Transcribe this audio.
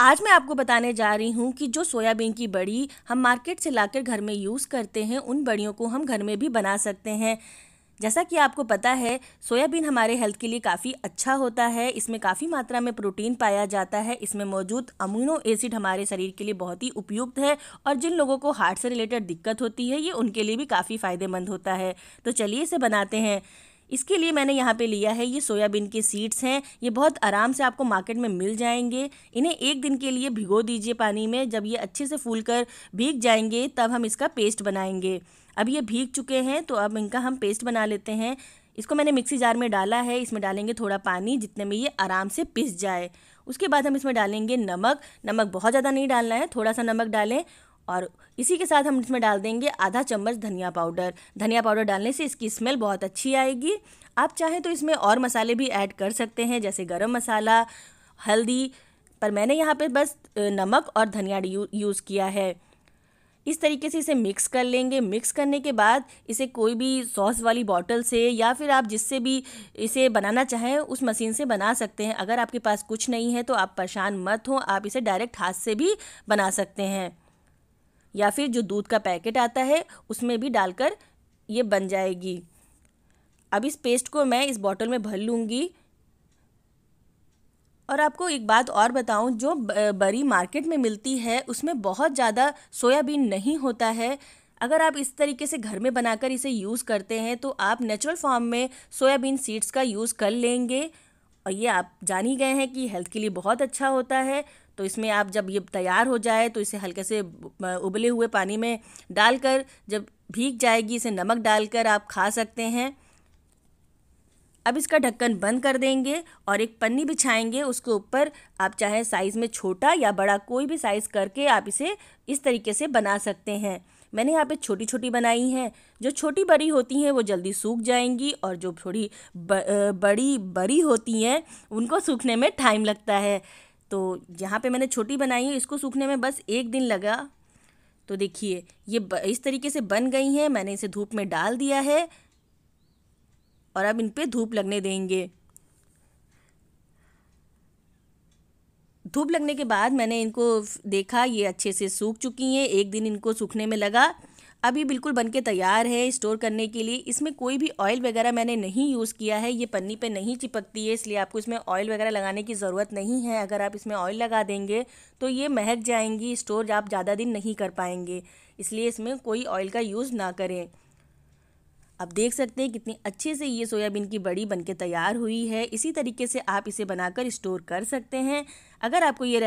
आज मैं आपको बताने जा रही हूँ कि जो सोयाबीन की बड़ी हम मार्केट से लाकर घर में यूज़ करते हैं उन बड़ियों को हम घर में भी बना सकते हैं जैसा कि आपको पता है सोयाबीन हमारे हेल्थ के लिए काफ़ी अच्छा होता है इसमें काफ़ी मात्रा में प्रोटीन पाया जाता है इसमें मौजूद अमीनो एसिड हमारे शरीर के लिए बहुत ही उपयुक्त है और जिन लोगों को हार्ट से रिलेटेड दिक्कत होती है ये उनके लिए भी काफ़ी फ़ायदेमंद होता है तो चलिए इसे बनाते हैं इसके लिए मैंने यहाँ पे लिया है ये सोयाबीन के सीड्स हैं ये बहुत आराम से आपको मार्केट में मिल जाएंगे इन्हें एक दिन के लिए भिगो दीजिए पानी में जब ये अच्छे से फूल कर भीग जाएंगे तब हम इसका पेस्ट बनाएंगे अब ये भीग चुके हैं तो अब इनका हम पेस्ट बना लेते हैं इसको मैंने मिक्सी जार में डाला है इसमें डालेंगे थोड़ा पानी जितने में ये आराम से पिस जाए उसके बाद हम इसमें डालेंगे नमक नमक बहुत ज़्यादा नहीं डालना है थोड़ा सा नमक डालें और इसी के साथ हम इसमें डाल देंगे आधा चम्मच धनिया पाउडर धनिया पाउडर डालने से इसकी स्मेल बहुत अच्छी आएगी आप चाहें तो इसमें और मसाले भी ऐड कर सकते हैं जैसे गरम मसाला हल्दी पर मैंने यहाँ पे बस नमक और धनिया यूज़ किया है इस तरीके से इसे मिक्स कर लेंगे मिक्स करने के बाद इसे कोई भी सॉस वाली बॉटल से या फिर आप जिससे भी इसे बनाना चाहें उस मशीन से बना सकते हैं अगर आपके पास कुछ नहीं है तो आप परेशान मत हो आप इसे डायरेक्ट हाथ से भी बना सकते हैं या फिर जो दूध का पैकेट आता है उसमें भी डालकर ये बन जाएगी अब इस पेस्ट को मैं इस बॉटल में भर लूँगी और आपको एक बात और बताऊं जो बरी मार्केट में मिलती है उसमें बहुत ज़्यादा सोयाबीन नहीं होता है अगर आप इस तरीके से घर में बनाकर इसे यूज़ करते हैं तो आप नेचुरल फॉर्म में सोयाबीन सीड्स का यूज़ कर लेंगे और ये आप जान ही गए हैं कि हेल्थ के लिए बहुत अच्छा होता है तो इसमें आप जब ये तैयार हो जाए तो इसे हल्के से उबले हुए पानी में डालकर जब भीग जाएगी इसे नमक डालकर आप खा सकते हैं अब इसका ढक्कन बंद कर देंगे और एक पन्नी बिछाएंगे उसके ऊपर आप चाहे साइज़ में छोटा या बड़ा कोई भी साइज़ करके आप इसे इस तरीके से बना सकते हैं मैंने यहाँ पे छोटी छोटी बनाई हैं जो छोटी बड़ी होती हैं वो जल्दी सूख जाएंगी और जो थोड़ी ब, बड़ी बड़ी होती हैं उनको सूखने में टाइम लगता है तो यहाँ पे मैंने छोटी बनाई है इसको सूखने में बस एक दिन लगा तो देखिए ये इस तरीके से बन गई हैं मैंने इसे धूप में डाल दिया है और अब इन पर धूप लगने देंगे धूप लगने के बाद मैंने इनको देखा ये अच्छे से सूख चुकी हैं एक दिन इनको सूखने में लगा अभी बिल्कुल बन के तैयार है स्टोर करने के लिए इसमें कोई भी ऑयल वगैरह मैंने नहीं यूज़ किया है ये पन्नी पे नहीं चिपकती है इसलिए आपको इसमें ऑयल वगैरह लगाने की ज़रूरत नहीं है अगर आप इसमें ऑयल लगा देंगे तो ये महक जाएंगी स्टोर आप ज़्यादा दिन नहीं कर पाएंगे इसलिए इसमें कोई ऑयल का यूज़ ना करें अब देख सकते हैं कितनी अच्छे से ये सोयाबीन की बड़ी बनके तैयार हुई है इसी तरीके से आप इसे बनाकर स्टोर कर सकते हैं अगर आपको ये